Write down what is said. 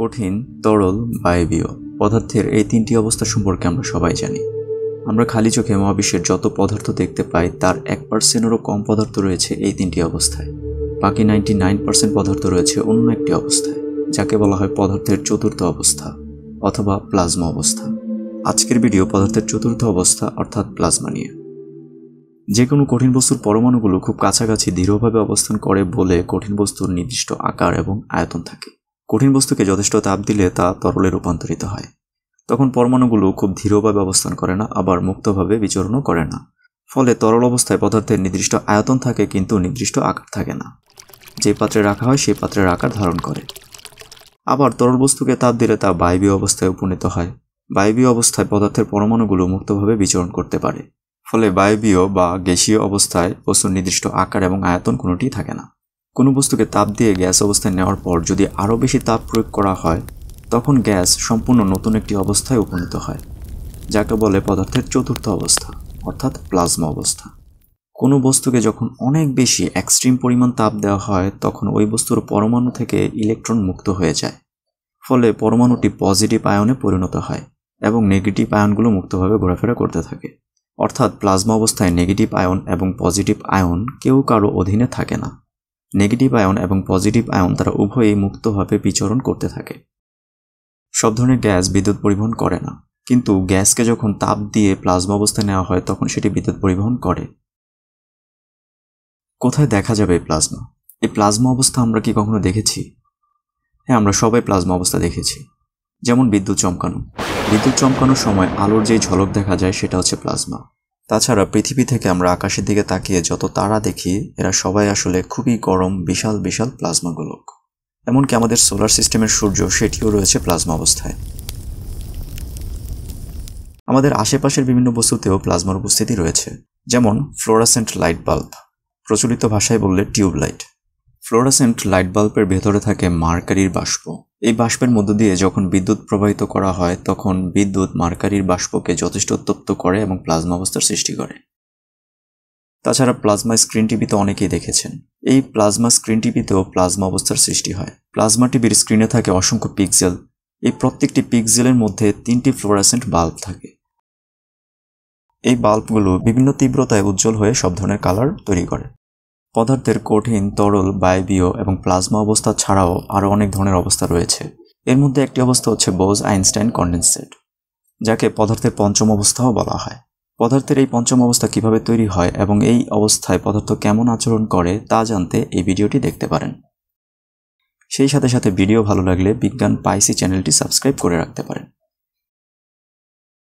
কঠিন তরল বায়বীয় পদার্থের এই তিনটি অবস্থা সম্পর্কে আমরা সবাই জানি আমরা খালি চোখে মহাবিশ্বের যত পদার্থ দেখতে পাই তার এক পার্সেন্টেরও কম পদার্থ রয়েছে এই তিনটি অবস্থায় বাকি নাইনটি নাইন পার্সেন্ট পদার্থ রয়েছে অন্য একটি অবস্থায় যাকে বলা হয় পদার্থের চতুর্থ অবস্থা অথবা প্লাজমা অবস্থা আজকের ভিডিও পদার্থের চতুর্থ অবস্থা অর্থাৎ প্লাজমা নিয়ে যে কোনো কঠিন বস্তুর পরমাণুগুলো খুব কাছাকাছি দৃঢ়ভাবে অবস্থান করে বলে কঠিন বস্তুর নির্দিষ্ট আকার এবং আয়তন থাকে কঠিন বস্তুকে যথেষ্ট তাপ দিলে তা তরলে রূপান্তরিত হয় তখন পরমাণুগুলো খুব ধীরভাবে অবস্থান করে না আবার মুক্তভাবে বিচরণও করে না ফলে তরল অবস্থায় পদার্থের নির্দিষ্ট আয়তন থাকে কিন্তু নির্দিষ্ট আকার থাকে না যে পাত্রে রাখা হয় সেই পাত্রের আকার ধারণ করে আবার তরল বস্তুকে তাপ দিলে তা বায়বীয় অবস্থায় উপনীত হয় বায়বীয় অবস্থায় পদার্থের পরমাণুগুলো মুক্তভাবে বিচরণ করতে পারে ফলে বায়বীয় বা গ্যাসীয় অবস্থায় বস্তুর নির্দিষ্ট আকার এবং আয়তন কোনোটি থাকে না কোনো বস্তুকে তাপ দিয়ে গ্যাস অবস্থায় নেওয়ার পর যদি আরও বেশি তাপ প্রয়োগ করা হয় তখন গ্যাস সম্পূর্ণ নতুন একটি অবস্থায় উপনীত হয় যাকে বলে পদার্থের চতুর্থ অবস্থা অর্থাৎ প্লাজমা অবস্থা কোনো বস্তুকে যখন অনেক বেশি এক্সট্রিম পরিমাণ তাপ দেওয়া হয় তখন ওই বস্তুর পরমাণু থেকে ইলেকট্রন মুক্ত হয়ে যায় ফলে পরমাণুটি পজিটিভ আয়নে পরিণত হয় এবং নেগেটিভ আয়নগুলো মুক্তভাবে ঘোরাফেরা করতে থাকে অর্থাৎ প্লাজমা অবস্থায় নেগেটিভ আয়ন এবং পজিটিভ আয়ন কেউ কারো অধীনে থাকে না নেগেটিভ আয়ন এবং পজিটিভ আয়ন তারা উভয়েই মুক্তভাবে বিচরণ করতে থাকে সব ধরনের গ্যাস বিদ্যুৎ পরিবহন করে না কিন্তু গ্যাসকে যখন তাপ দিয়ে প্লাজমা অবস্থায় নেওয়া হয় তখন সেটি বিদ্যুৎ পরিবহন করে কোথায় দেখা যাবে এই প্লাজমা এই প্লাজমা অবস্থা আমরা কি কখনো দেখেছি হ্যাঁ আমরা সবাই প্লাজমা অবস্থা দেখেছি যেমন বিদ্যুৎ চমকানো বিদ্যুৎ চমকানোর সময় আলোর যে ঝলক দেখা যায় সেটা হচ্ছে প্লাজমা তাছাড়া পৃথিবী থেকে আমরা আকাশের দিকে তাকিয়ে যত তারা দেখি এরা সবাই আসলে খুবই গরম বিশাল বিশাল প্লাজমা গোলক এমনকি আমাদের সোলার সিস্টেমের সূর্য সেটিও রয়েছে প্লাজমা অবস্থায় আমাদের আশেপাশের বিভিন্ন বস্তুতেও প্লাজমার উপস্থিতি রয়েছে যেমন ফ্লোরাসেন্ট লাইট বাল্ব প্রচলিত ভাষায় বললে টিউবলাইট ফ্লোরাসেন্ট লাইট বাল্বের ভেতরে থাকে মার্কারির বাষ্প এই বাষ্পের মধ্য দিয়ে যখন বিদ্যুৎ প্রবাহিত করা হয় তখন বিদ্যুৎ মার্কারির বাষ্পকে যথেষ্ট উত্তপ্ত করে এবং প্লাজমা অবস্থার সৃষ্টি করে তাছাড়া প্লাজমা স্ক্রিন টিভিতে অনেকেই দেখেছেন এই প্লাজমা স্ক্রিন টিভিতেও প্লাজমা অবস্থার সৃষ্টি হয় প্লাজমা টিভির স্ক্রিনে থাকে অসংখ্য পিকজেল এই প্রত্যেকটি পিকজেলের মধ্যে তিনটি ফ্লোরাসেন্ট বাল্ব থাকে এই বাল্বগুলো বিভিন্ন তীব্রতায় উজ্জ্বল হয়ে সব ধরনের কালার তৈরি করে পদার্থের কঠিন তরল বায়বীয় এবং প্লাজমা অবস্থা ছাড়াও আরও অনেক ধরনের অবস্থা রয়েছে এর মধ্যে একটি অবস্থা হচ্ছে বোজ আইনস্টাইন কন্ডেন্সেট যাকে পদার্থের পঞ্চম অবস্থাও বলা হয় পদার্থের এই পঞ্চম অবস্থা কিভাবে তৈরি হয় এবং এই অবস্থায় পদার্থ কেমন আচরণ করে তা জানতে এই ভিডিওটি দেখতে পারেন সেই সাথে সাথে ভিডিও ভালো লাগলে বিজ্ঞান পাইসি চ্যানেলটি সাবস্ক্রাইব করে রাখতে পারেন